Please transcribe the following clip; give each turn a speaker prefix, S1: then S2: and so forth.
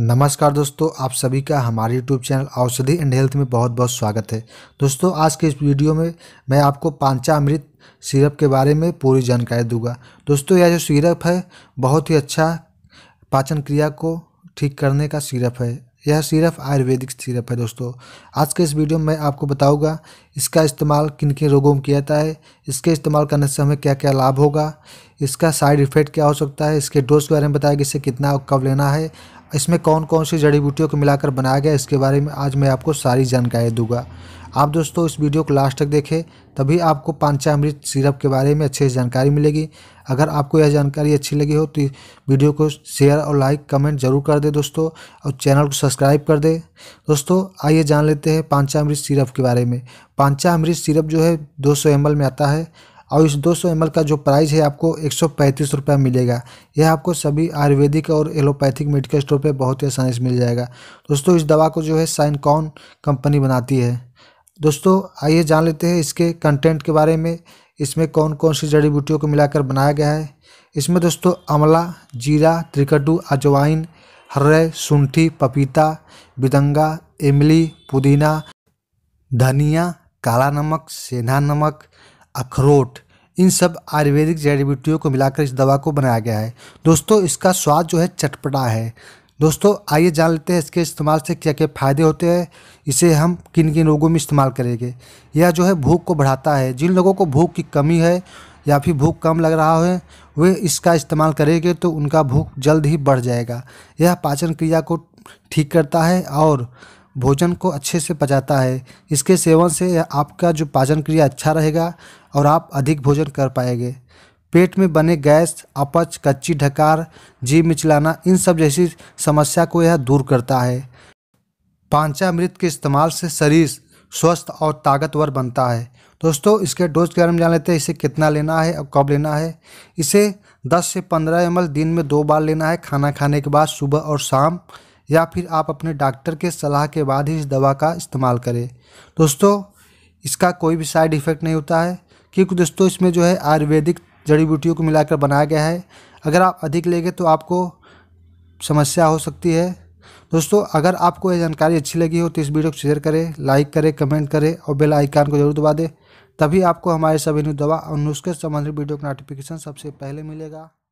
S1: नमस्कार दोस्तों आप सभी का हमारे YouTube channel Aushadhi and health में बहुत बहुत स्वागत है दोस्तों आज के इस वीडियो में मैं आपको पांचा अमृत सिरप के बारे में पूरी जानकारी दूंगा दोस्तों यह जो सिरप है बहुत ही अच्छा पाचन क्रिया को ठीक करने का सिरप है यह सिरप आयुर्वेदिक सिरप है दोस्तों आज के इस वीडियो में मैं आपको बताऊँगा इसका इस्तेमाल किन किन रोगों में किया जाता है इसके इस्तेमाल करने से हमें क्या क्या लाभ होगा इसका साइड इफेक्ट क्या हो सकता है इसके डोज के बारे में बताया कि इसे कितना कब लेना है इसमें कौन कौन सी जड़ी बूटियों को मिलाकर बनाया गया इसके बारे में आज मैं आपको सारी जानकारी दूंगा आप दोस्तों इस वीडियो को लास्ट तक देखें तभी आपको अमृत सिरप के बारे में अच्छे से जानकारी मिलेगी अगर आपको यह जानकारी अच्छी लगी हो तो वीडियो को शेयर और लाइक कमेंट जरूर कर दे दोस्तों और चैनल को सब्सक्राइब कर दे दोस्तों आइए जान लेते हैं अमृत सिरप के बारे में अमृत सिरप जो है दो सौ में आता है और इस 200 सौ का जो प्राइस है आपको एक सौ मिलेगा यह आपको सभी आयुर्वेदिक और एलोपैथिक मेडिकल स्टोर पर बहुत ही आसानी से मिल जाएगा दोस्तों इस दवा को जो है साइनकॉन कंपनी बनाती है दोस्तों आइए जान लेते हैं इसके कंटेंट के बारे में इसमें कौन कौन सी जड़ी बूटियों को मिलाकर बनाया गया है इसमें दोस्तों अमला जीरा त्रिकटू अजवाइन हर्रे सुंठी पपीता बिदंगा इमली पुदीना धनिया काला नमक सेंधा नमक अखरोट इन सब आयुर्वेदिक जड़ी बूटियों को मिलाकर इस दवा को बनाया गया है दोस्तों इसका स्वाद जो है चटपटा है दोस्तों आइए जान लेते हैं इसके इस्तेमाल से क्या क्या फ़ायदे होते हैं इसे हम किन किन रोगों में इस्तेमाल करेंगे यह जो है भूख को बढ़ाता है जिन लोगों को भूख की कमी है या फिर भूख कम लग रहा है वे इसका इस्तेमाल करेंगे तो उनका भूख जल्द ही बढ़ जाएगा यह पाचन क्रिया को ठीक करता है और भोजन को अच्छे से पचाता है इसके सेवन से आपका जो पाचन क्रिया अच्छा रहेगा और आप अधिक भोजन कर पाएंगे पेट में बने गैस अपच कच्ची ढकार जीव मिचलाना इन सब जैसी समस्या को यह दूर करता है पांचामृत के इस्तेमाल से शरीर स्वस्थ और ताकतवर बनता है दोस्तों इसके डोज के बारे में जान लेते हैं इसे कितना लेना है और कब लेना है इसे 10 से 15 एम दिन में दो बार लेना है खाना खाने के बाद सुबह और शाम या फिर आप अपने डॉक्टर के सलाह के बाद ही इस दवा का इस्तेमाल करें दोस्तों इसका कोई भी साइड इफ़ेक्ट नहीं होता है क्योंकि दोस्तों इसमें जो है आयुर्वेदिक जड़ी बूटियों को मिलाकर बनाया गया है अगर आप अधिक लेंगे तो आपको समस्या हो सकती है दोस्तों अगर आपको यह जानकारी अच्छी लगी हो तो इस वीडियो को शेयर करें लाइक करें कमेंट करें और बेल आइकान को जरूर दबा दें तभी आपको हमारे सभी दवा और नुस्खे संबंधित वीडियो का नोटिफिकेशन सबसे पहले मिलेगा